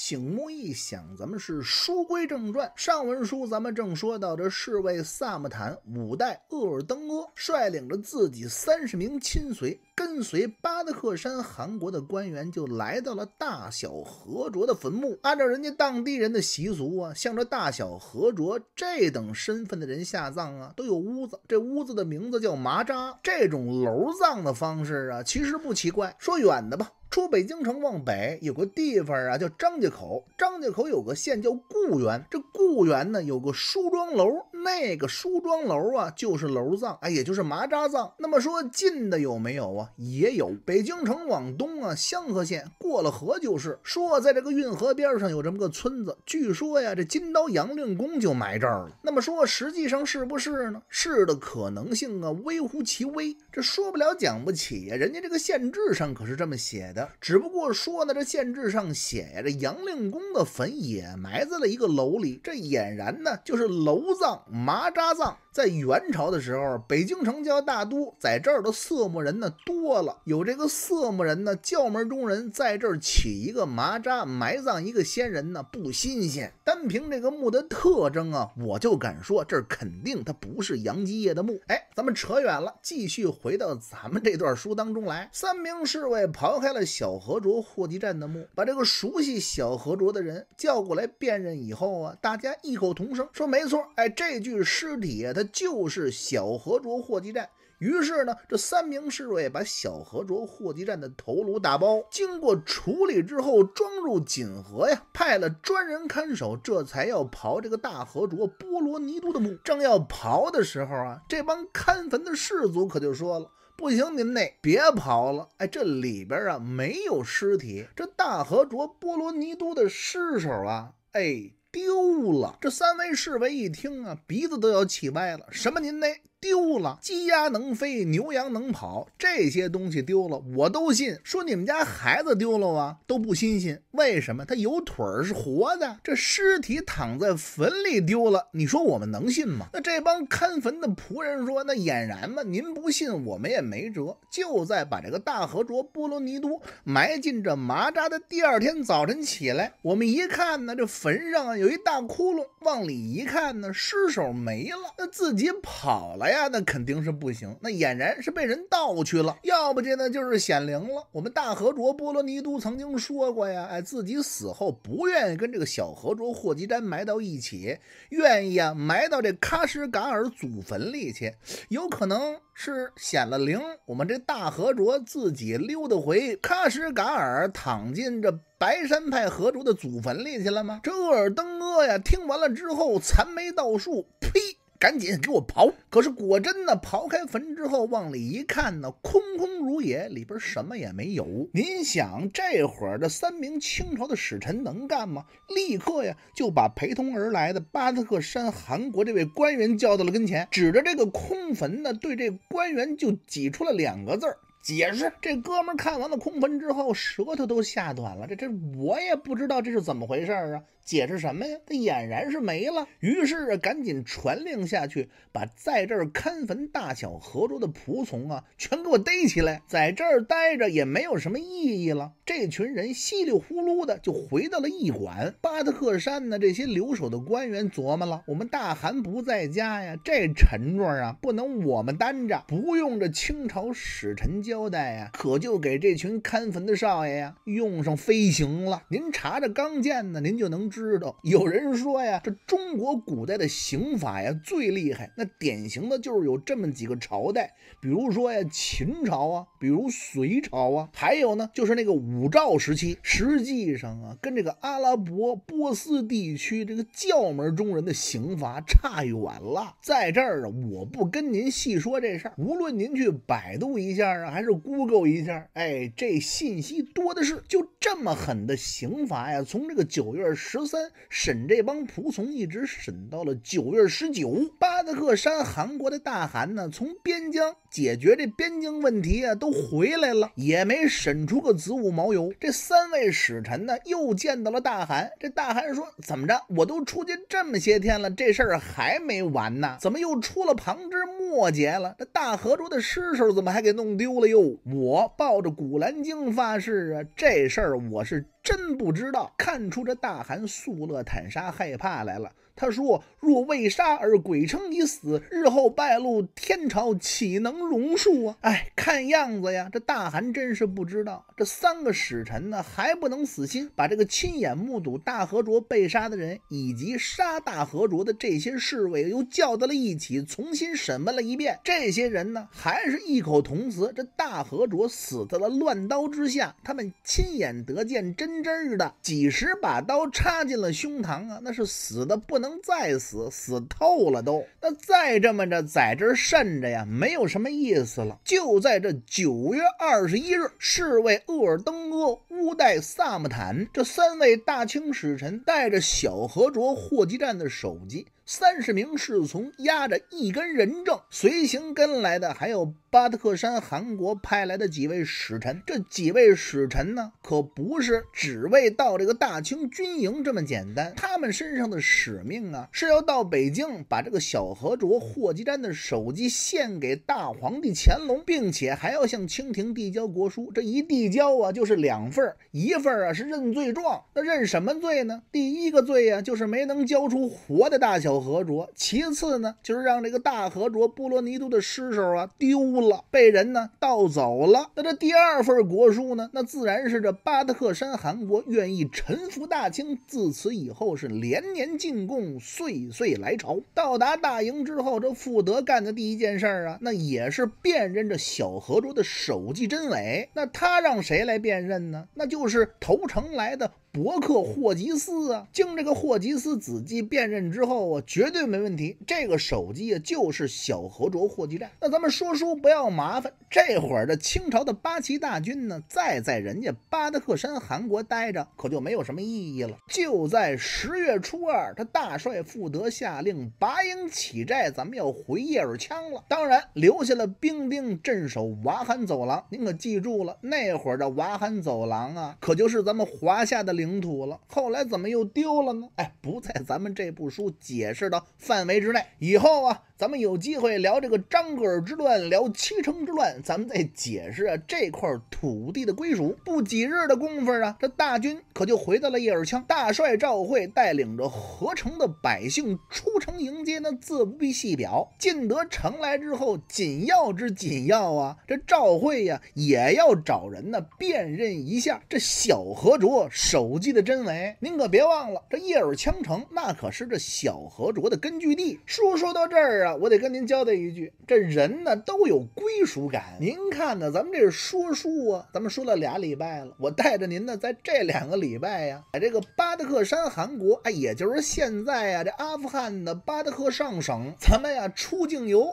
醒木一想，咱们是书归正传。上文书咱们正说到这侍卫萨木坦五代鄂尔登阿率领着自己三十名亲随，跟随巴德克山汗国的官员，就来到了大小和卓的坟墓。按照人家当地人的习俗啊，像这大小和卓这等身份的人下葬啊，都有屋子。这屋子的名字叫麻扎。这种楼葬的方式啊，其实不奇怪。说远的吧。出北京城往北有个地方啊，叫张家口。张家口有个县叫固原。这固原呢有个梳妆楼，那个梳妆楼啊就是楼葬，哎，也就是麻扎葬。那么说近的有没有啊？也有。北京城往东啊，香河县过了河就是。说在这个运河边上有这么个村子，据说呀，这金刀杨令公就埋这儿了。那么说实际上是不是呢？是的可能性啊微乎其微，这说不了讲不起呀。人家这个县志上可是这么写的。只不过说呢，这县志上写呀，这杨令公的坟也埋在了一个楼里，这俨然呢就是楼葬、麻扎葬。在元朝的时候，北京城叫大都，在这儿的色目人呢多了，有这个色目人呢，教门中人在这儿起一个麻扎，埋葬一个先人呢，不新鲜。单凭这个墓的特征啊，我就敢说这儿肯定它不是杨继业的墓。哎，咱们扯远了，继续回到咱们这段书当中来。三名侍卫刨开了小何卓霍集站的墓，把这个熟悉小何卓的人叫过来辨认以后啊，大家异口同声说没错，哎，这具尸体他。就是小河卓霍基站。于是呢，这三名侍卫把小河卓霍基站的头颅打包，经过处理之后装入锦盒呀，派了专人看守，这才要刨这个大河卓波罗尼都的墓。正要刨的时候啊，这帮看坟的士卒可就说了：“不行，您那别刨了，哎，这里边啊没有尸体，这大河卓波罗尼都的尸首啊，哎。”丢了！这三位侍卫一听啊，鼻子都要气歪了。什么？您那？丢了鸡鸭能飞，牛羊能跑，这些东西丢了我都信。说你们家孩子丢了啊，都不新鲜。为什么他有腿儿是活的，这尸体躺在坟里丢了，你说我们能信吗？那这帮看坟的仆人说，那俨然嘛，您不信我们也没辙。就在把这个大河卓波罗尼都埋进这麻扎的第二天早晨起来，我们一看呢，这坟上啊有一大窟窿，往里一看呢，尸首没了，那自己跑了。哎呀，那肯定是不行，那俨然是被人盗去了。要不这呢就是显灵了。我们大和卓波罗尼都曾经说过呀，哎，自己死后不愿意跟这个小和卓霍吉丹埋到一起，愿意啊埋到这喀什噶尔祖坟里去。有可能是显了灵，我们这大和卓自己溜达回喀什噶尔，躺进这白山派和卓的祖坟里去了吗？这鄂尔登阿呀，听完了之后，残眉倒竖，呸！赶紧给我刨！可是果真呢，刨开坟之后，往里一看呢，空空如也，里边什么也没有。您想，这会儿的三名清朝的使臣能干吗？立刻呀，就把陪同而来的巴特克山韩国这位官员叫到了跟前，指着这个空坟呢，对这官员就挤出了两个字儿，解释。这哥们看完了空坟之后，舌头都吓短了。这这，我也不知道这是怎么回事啊。解释什么呀？他俨然是没了。于是赶紧传令下去，把在这儿看坟大小河租的仆从啊，全给我逮起来。在这儿待着也没有什么意义了。这群人稀里呼噜的就回到了驿馆。巴特克山呢，这些留守的官员琢磨了：我们大汗不在家呀，这沉着啊不能我们担着，不用这清朝使臣交代呀，可就给这群看坟的少爷呀用上飞行了。您查着刚见呢，您就能。知道有人说呀，这中国古代的刑法呀最厉害，那典型的就是有这么几个朝代，比如说呀秦朝啊，比如隋朝啊，还有呢就是那个武曌时期。实际上啊，跟这个阿拉伯、波斯地区这个教门中人的刑罚差远了。在这儿啊，我不跟您细说这事儿，无论您去百度一下啊，还是 Google 一下，哎，这信息多的是。就这么狠的刑罚呀，从这个九月十。三审这帮仆从，一直审到了九月十九。巴德克山汗国的大汗呢，从边疆。解决这边境问题啊，都回来了，也没审出个子午卯酉。这三位使臣呢，又见到了大汗。这大汗说：“怎么着？我都出去这么些天了，这事儿还没完呢？怎么又出了旁枝末节了？这大河州的尸首怎么还给弄丢了哟？”我抱着《古兰经》发誓啊，这事儿我是真不知道。看出这大汗速乐坦沙害怕来了。他说：“若未杀而鬼称已死，日后败露，天朝岂能容恕啊？”哎，看样子呀，这大汗真是不知道。这三个使臣呢，还不能死心，把这个亲眼目睹大和卓被杀的人，以及杀大和卓的这些侍卫，又叫到了一起，重新审问了一遍。这些人呢，还是异口同词：这大和卓死在了乱刀之下，他们亲眼得见，真真的几十把刀插进了胸膛啊，那是死的不能。能再死死透了都，那再这么着在这渗着呀，没有什么意思了。就在这九月二十一日，侍卫鄂尔登阿、乌代萨木坦这三位大清使臣带着小和卓霍机站的首级。三十名侍从压着一根人证，随行跟来的还有巴特克山汗国派来的几位使臣。这几位使臣呢，可不是只为到这个大清军营这么简单，他们身上的使命啊，是要到北京把这个小和卓霍集占的首级献给大皇帝乾隆，并且还要向清廷递交国书。这一递交啊，就是两份，一份啊是认罪状，那认什么罪呢？第一个罪呀，就是没能交出活的大小。和卓，其次呢，就是让这个大和卓波罗尼都的尸首啊丢了，被人呢盗走了。那这第二份国书呢，那自然是这巴特克山汗国愿意臣服大清，自此以后是连年进贡，岁岁来朝。到达大营之后，这富德干的第一件事啊，那也是辨认这小和卓的手迹真伪。那他让谁来辨认呢？那就是投诚来的伯克霍吉斯啊。经这个霍吉斯仔细辨认之后啊。绝对没问题，这个手机啊就是小何卓货机站。那咱们说书不要麻烦，这会儿的清朝的八旗大军呢，再在人家巴德克山汗国待着，可就没有什么意义了。就在十月初二，他大帅富德下令拔营起寨，咱们要回叶尔羌了。当然，留下了兵丁镇守瓦罕走廊。您可记住了，那会儿的瓦罕走廊啊，可就是咱们华夏的领土了。后来怎么又丢了呢？哎，不在咱们这部书解。释。知道范围之内，以后啊，咱们有机会聊这个张格尔之乱，聊七城之乱，咱们再解释啊这块土地的归属。不几日的功夫啊，这大军可就回到了叶尔羌。大帅赵会带领着合城的百姓出城迎接，那自不必细表。进得城来之后，紧要之紧要啊，这赵会呀，也要找人呢辨认一下这小河卓手机的真伪。您可别忘了，这叶尔羌城那可是这小河我国的根据地。说说到这儿啊，我得跟您交代一句，这人呢都有归属感。您看呢，咱们这是说书啊，咱们说了俩礼拜了，我带着您呢，在这两个礼拜呀，在 这个巴德克山韩国，哎，也就是现在啊，这阿富汗的巴德克上省，咱们呀出境游。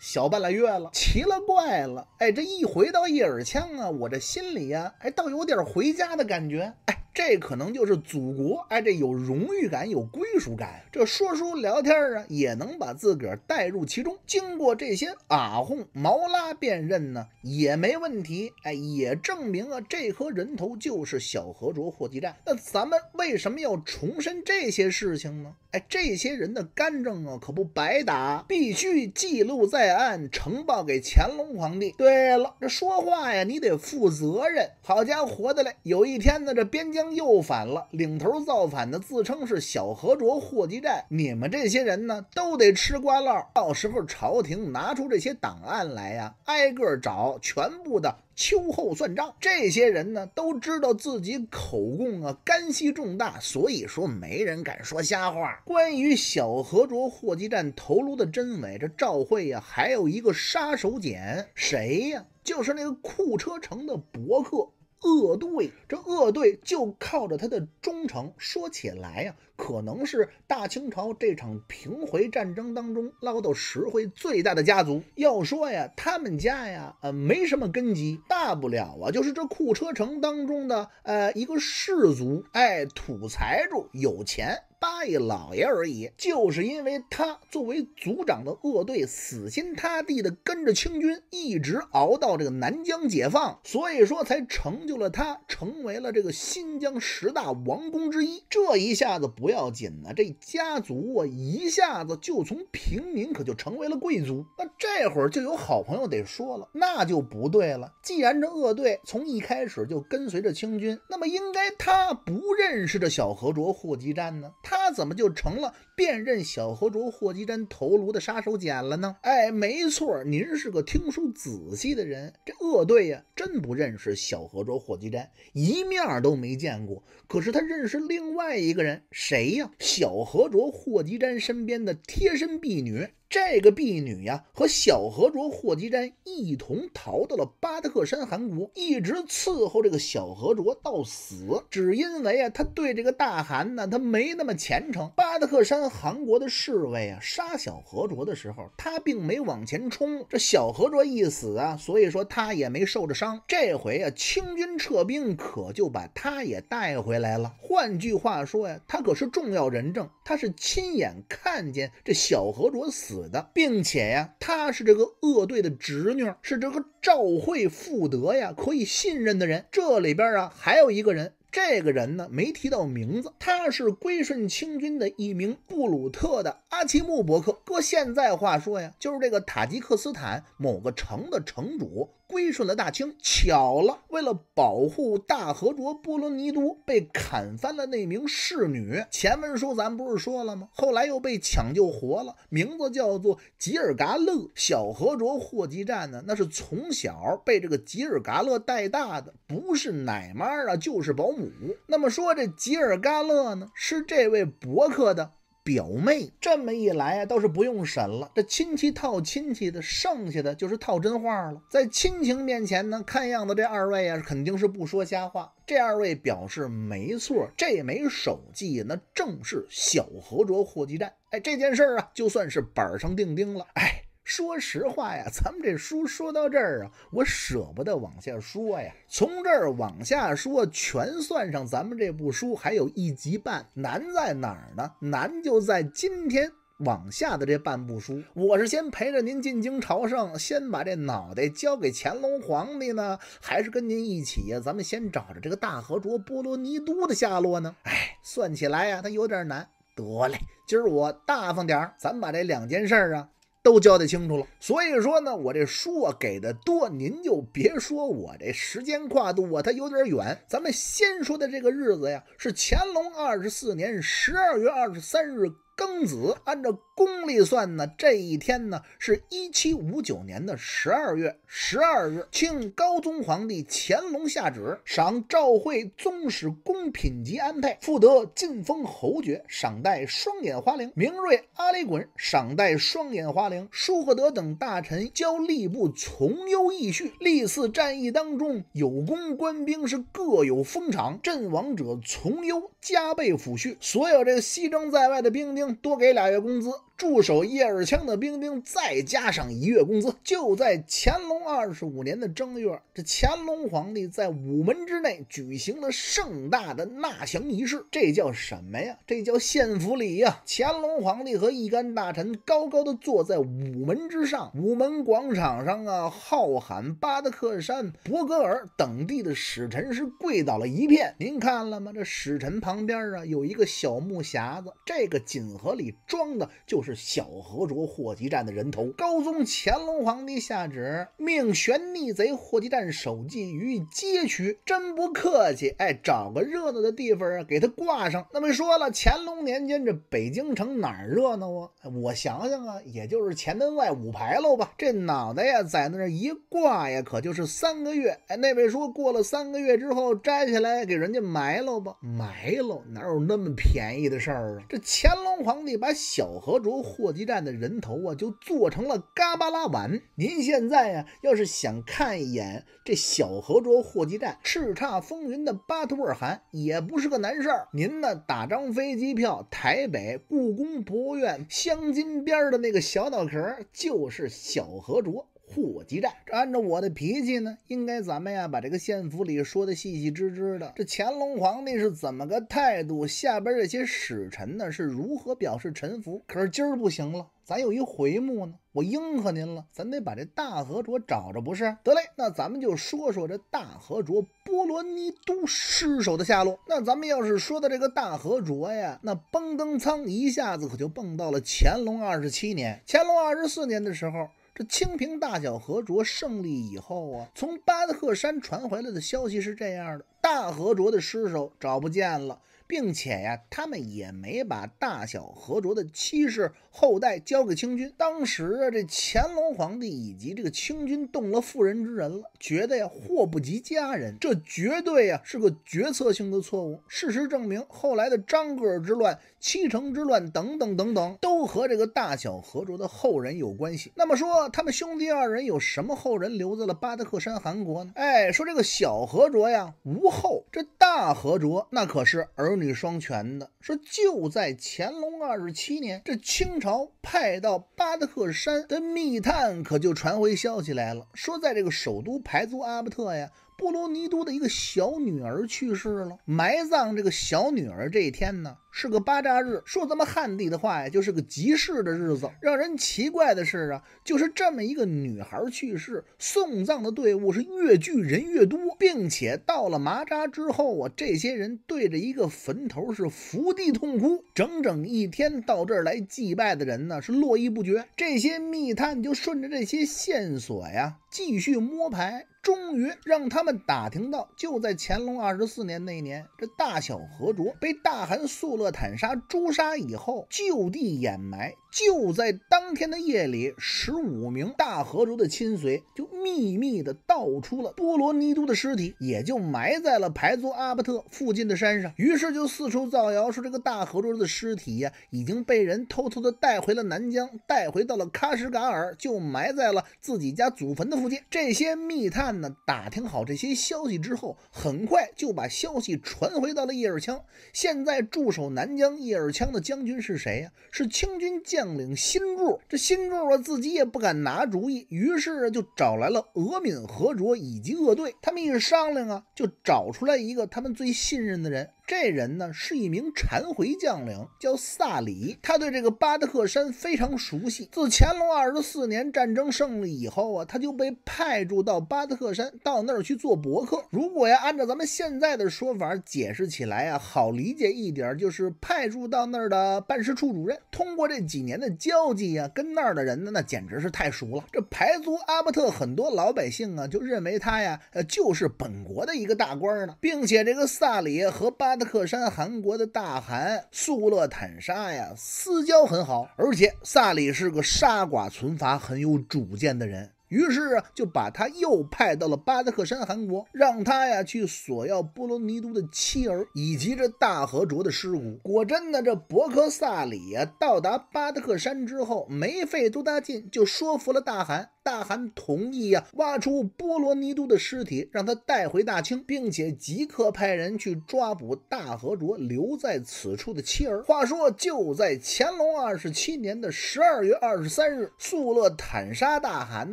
小半拉月了，奇了怪了，哎，这一回到叶尔羌啊，我这心里呀，哎，倒有点回家的感觉，哎，这可能就是祖国，哎，这有荣誉感，有归属感，这说书聊天啊，也能把自个儿带入其中。经过这些啊哄毛拉辨认呢，也没问题，哎，也证明了这颗人头就是小和卓霍地站。那咱们为什么要重申这些事情呢？哎，这些人的干政啊，可不白打，必须记录在案，呈报给乾隆皇帝。对了，这说话呀，你得负责任。好家伙的嘞，有一天呢，这边疆又反了，领头造反的自称是小和卓霍集占，你们这些人呢，都得吃瓜烙。到时候朝廷拿出这些档案来呀，挨个找全部的。秋后算账，这些人呢都知道自己口供啊干系重大，所以说没人敢说瞎话。关于小河卓货机站头颅的真伪，这赵慧呀还有一个杀手锏，谁呀？就是那个库车城的博客。恶队，这恶队就靠着他的忠诚。说起来呀。可能是大清朝这场平回战争当中捞到实惠最大的家族。要说呀，他们家呀，呃，没什么根基，大不了啊，就是这库车城当中的呃一个氏族，哎，土财主，有钱八爷老爷而已。就是因为他作为族长的鄂队死心塌地的跟着清军，一直熬到这个南疆解放，所以说才成就了他，成为了这个新疆十大王公之一。这一下子不。不要紧呢，这家族啊，一下子就从平民可就成为了贵族。那这会儿就有好朋友得说了，那就不对了。既然这恶队从一开始就跟随着清军，那么应该他不认识这小何卓霍吉瞻呢，他怎么就成了辨认小何卓霍吉瞻头颅的杀手锏了呢？哎，没错，您是个听书仔细的人，这恶队呀，真不认识小何卓霍吉瞻，一面都没见过。可是他认识另外一个人。谁呀？小何卓霍吉瞻身边的贴身婢女。这个婢女呀，和小和卓霍吉瞻一同逃到了巴达克山汗国，一直伺候这个小和卓到死。只因为啊，他对这个大汗呢，他没那么虔诚。巴达克山汗国的侍卫啊，杀小和卓的时候，他并没往前冲。这小和卓一死啊，所以说他也没受着伤。这回啊，清军撤兵，可就把他也带回来了。换句话说呀，他可是重要人证，他是亲眼看见这小和卓死。死的，并且呀，她是这个恶队的侄女，是这个赵惠富德呀可以信任的人。这里边啊，还有一个人，这个人呢没提到名字，他是归顺清军的一名布鲁特的阿奇木伯克，搁现在话说呀，就是这个塔吉克斯坦某个城的城主。归顺了大清。巧了，为了保护大和卓波伦尼都被砍翻的那名侍女，前文书咱不是说了吗？后来又被抢救活了，名字叫做吉尔嘎勒。小和卓霍集站呢，那是从小被这个吉尔嘎勒带大的，不是奶妈啊，就是保姆。那么说这吉尔嘎勒呢，是这位伯克的。表妹，这么一来啊，倒是不用审了。这亲戚套亲戚的，剩下的就是套真话了。在亲情面前呢，看样子这二位啊，肯定是不说瞎话。这二位表示没错，这枚手记那正是小何卓货记站。哎，这件事儿啊，就算是板上钉钉了。哎。说实话呀，咱们这书说到这儿啊，我舍不得往下说呀。从这儿往下说，全算上咱们这部书，还有一集半。难在哪儿呢？难就在今天往下的这半部书。我是先陪着您进京朝圣，先把这脑袋交给乾隆皇帝呢，还是跟您一起呀？咱们先找着这个大和卓波罗尼都的下落呢？哎，算起来呀，它有点难。得嘞，今儿我大方点儿，咱把这两件事啊。都交代清楚了，所以说呢，我这书啊给的多，您就别说我这时间跨度啊，它有点远。咱们先说的这个日子呀，是乾隆二十四年十二月二十三日庚子，按照。公历算呢，这一天呢是一七五九年的十二月十二日。清高宗皇帝乾隆下旨，赏赵惠宗室公品级安配，复得晋封侯爵，赏戴双眼花翎；明瑞、阿里衮赏戴双眼花翎；舒赫德等大臣交吏部从优议序。历次战役当中有功官兵是各有封赏，阵亡者从优加倍抚恤，所有这个西征在外的兵丁多给俩月工资。驻守叶尔羌的兵丁，再加上一月工资，就在乾隆二十五年的正月，这乾隆皇帝在午门之内举行了盛大的纳降仪式。这叫什么呀？这叫献俘礼呀！乾隆皇帝和一干大臣高高的坐在午门之上，午门广场上啊，浩瀚巴德克山、博格尔等地的使臣是跪倒了一片。您看了吗？这使臣旁边啊，有一个小木匣子，这个锦盒里装的就是。是小河卓霍集站的人头，高宗乾隆皇帝下旨命悬逆贼霍集占首级于街区，真不客气哎，找个热闹的地方啊，给他挂上。那么说了，乾隆年间这北京城哪儿热闹啊？我想想啊，也就是前门外五牌楼吧。这脑袋呀，在那一挂呀，可就是三个月。哎，那位说过了三个月之后摘下来给人家埋了吧？埋了，哪有那么便宜的事儿啊？这乾隆皇帝把小河卓。货机站的人头啊，就做成了嘎巴拉碗。您现在啊，要是想看一眼这小河卓货机站叱咤风云的巴图尔汗，也不是个难事儿。您呢，打张飞机票，台北故宫博物院镶金边的那个小脑壳，就是小河卓。互我激战，这按照我的脾气呢，应该咱们呀把这个县府里说的细细支支的，这乾隆皇帝是怎么个态度，下边这些使臣呢是如何表示臣服。可是今儿不行了，咱有一回目呢，我应和您了，咱得把这大和卓找着，不是？得嘞，那咱们就说说这大和卓波罗尼都失守的下落。那咱们要是说到这个大和卓呀，那崩登仓一下子可就蹦到了乾隆二十七年，乾隆二十四年的时候。清平大小和卓胜利以后啊，从巴特克山传回来的消息是这样的：大和卓的尸首找不见了。并且呀，他们也没把大小和卓的妻室后代交给清军。当时啊，这乾隆皇帝以及这个清军动了妇人之仁了，觉得呀祸不及家人，这绝对呀是个决策性的错误。事实证明，后来的张格尔之乱、七城之乱等等等等，都和这个大小和卓的后人有关系。那么说，他们兄弟二人有什么后人留在了巴达克山汗国呢？哎，说这个小和卓呀无后，这大和卓那可是儿。女双全的说，就在乾隆二十七年，这清朝派到巴德克山的密探可就传回消息来了，说在这个首都排族阿布特呀，布罗尼都的一个小女儿去世了，埋葬这个小女儿这一天呢。是个巴扎日，说咱们汉地的话呀，就是个集市的日子。让人奇怪的是啊，就是这么一个女孩去世，送葬的队伍是越聚人越多，并且到了麻扎之后啊，这些人对着一个坟头是伏地痛哭，整整一天到这儿来祭拜的人呢是络绎不绝。这些密探就顺着这些线索呀，继续摸排，终于让他们打听到，就在乾隆二十四年那年，这大小和卓被大汗肃。勒坦沙朱砂以后，就地掩埋。就在当天的夜里，十五名大河族的亲随就秘密的盗出了波罗尼都的尸体，也就埋在了排族阿巴特附近的山上。于是就四处造谣说，这个大河族的尸体呀，已经被人偷偷的带回了南疆，带回到了喀什噶尔，就埋在了自己家祖坟的附近。这些密探呢，打听好这些消息之后，很快就把消息传回到了叶尔羌。现在驻守。南疆叶尔羌的将军是谁呀？是清军将领辛柱。这辛柱啊自己也不敢拿主意，于是就找来了额敏和卓以及鄂队。他们一商量啊，就找出来一个他们最信任的人。这人呢是一名禅回将领，叫萨里。他对这个巴德克山非常熟悉。自乾隆二十四年战争胜利以后啊，他就被派驻到巴德克山，到那儿去做博客。如果要按照咱们现在的说法解释起来啊，好理解一点，就是派驻到那儿的办事处主任。通过这几年的交际啊，跟那儿的人呢，那简直是太熟了。这排族阿巴特很多老百姓啊，就认为他呀，呃，就是本国的一个大官呢。并且这个萨里和巴。巴克山汗国的大汗素勒坦沙呀，私交很好，而且萨里是个杀寡存伐很有主见的人，于是啊，就把他又派到了巴达克山汗国，让他呀去索要波罗尼都的妻儿以及这大和卓的尸骨。果真呢，这伯克萨里呀到达巴达克山之后，没费多大劲就说服了大汗。大汗同意呀，挖出波罗尼都的尸体，让他带回大清，并且即刻派人去抓捕大和卓留在此处的妻儿。话说，就在乾隆二十七年的十二月二十三日，素勒坦沙大汗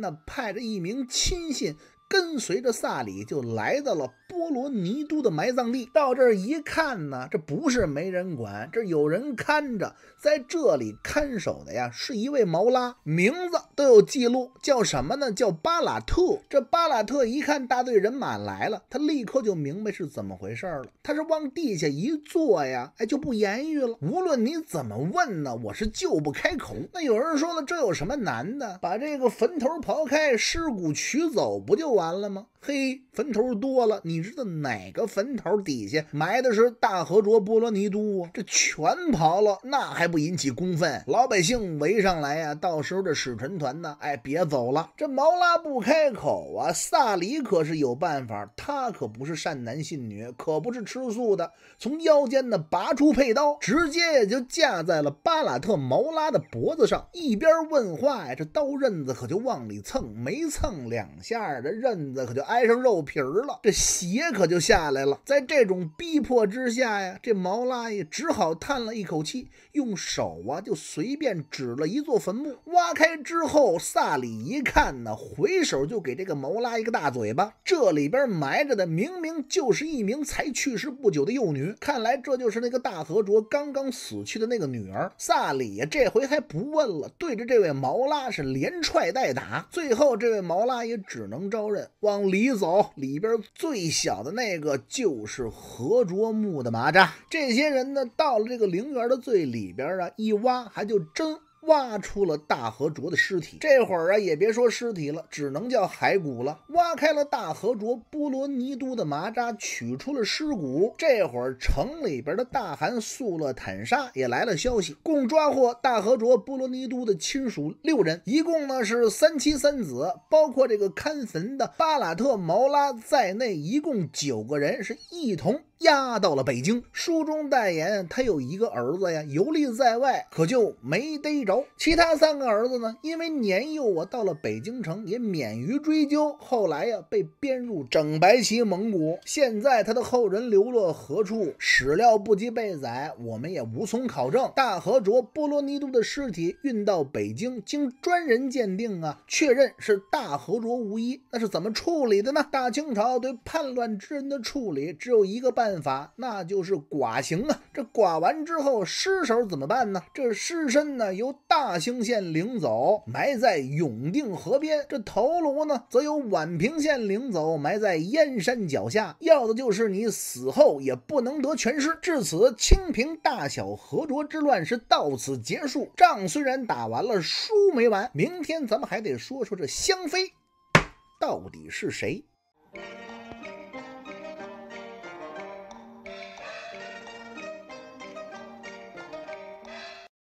呢，派着一名亲信。跟随着萨里就来到了波罗尼都的埋葬地。到这儿一看呢，这不是没人管，这有人看着。在这里看守的呀，是一位毛拉，名字都有记录，叫什么呢？叫巴拉特。这巴拉特一看大队人马来了，他立刻就明白是怎么回事了。他是往地下一坐呀，哎，就不言语了。无论你怎么问呢，我是就不开口。那有人说了，这有什么难的？把这个坟头刨开，尸骨取走不就？完了吗？嘿，坟头多了，你知道哪个坟头底下埋的是大和卓波罗尼都啊？这全刨了，那还不引起公愤？老百姓围上来呀，到时候这使臣团呢，哎，别走了。这毛拉不开口啊，萨里可是有办法，他可不是善男信女，可不是吃素的。从腰间呢拔出佩刀，直接就架在了巴拉特毛拉的脖子上，一边问话呀，这刀刃子可就往里蹭，没蹭两下，这刃子可就。挨上肉皮儿了，这血可就下来了。在这种逼迫之下呀，这毛拉也只好叹了一口气，用手啊就随便指了一座坟墓。挖开之后，萨里一看呢，回手就给这个毛拉一个大嘴巴。这里边埋着的明明就是一名才去世不久的幼女，看来这就是那个大和卓刚刚死去的那个女儿。萨里呀，这回还不问了，对着这位毛拉是连踹带打。最后，这位毛拉也只能招认，往里。里走里边最小的那个就是何卓木的蚂蚱。这些人呢，到了这个陵园的最里边啊，一挖还就真。挖出了大河卓的尸体，这会儿啊也别说尸体了，只能叫骸骨了。挖开了大河卓波罗尼都的麻扎，取出了尸骨。这会儿城里边的大汗素勒坦沙也来了消息，共抓获大河卓波罗尼都的亲属六人，一共呢是三妻三子，包括这个看坟的巴拉特毛拉在内，一共九个人是一同。押到了北京。书中代言，他有一个儿子呀，游历在外，可就没逮着。其他三个儿子呢，因为年幼，我到了北京城也免于追究。后来呀，被编入整白旗蒙古。现在他的后人流落何处，史料不及被载，我们也无从考证。大和卓波罗尼都的尸体运到北京，经专人鉴定啊，确认是大和卓无疑。那是怎么处理的呢？大清朝对叛乱之人的处理只有一个办。办法那就是剐刑啊！这剐完之后，尸首怎么办呢？这尸身呢，由大兴县领走，埋在永定河边；这头颅呢，则由宛平县领走，埋在燕山脚下。要的就是你死后也不能得全尸。至此，清平大小河卓之乱是到此结束。仗虽然打完了，输没完。明天咱们还得说说这香妃到底是谁。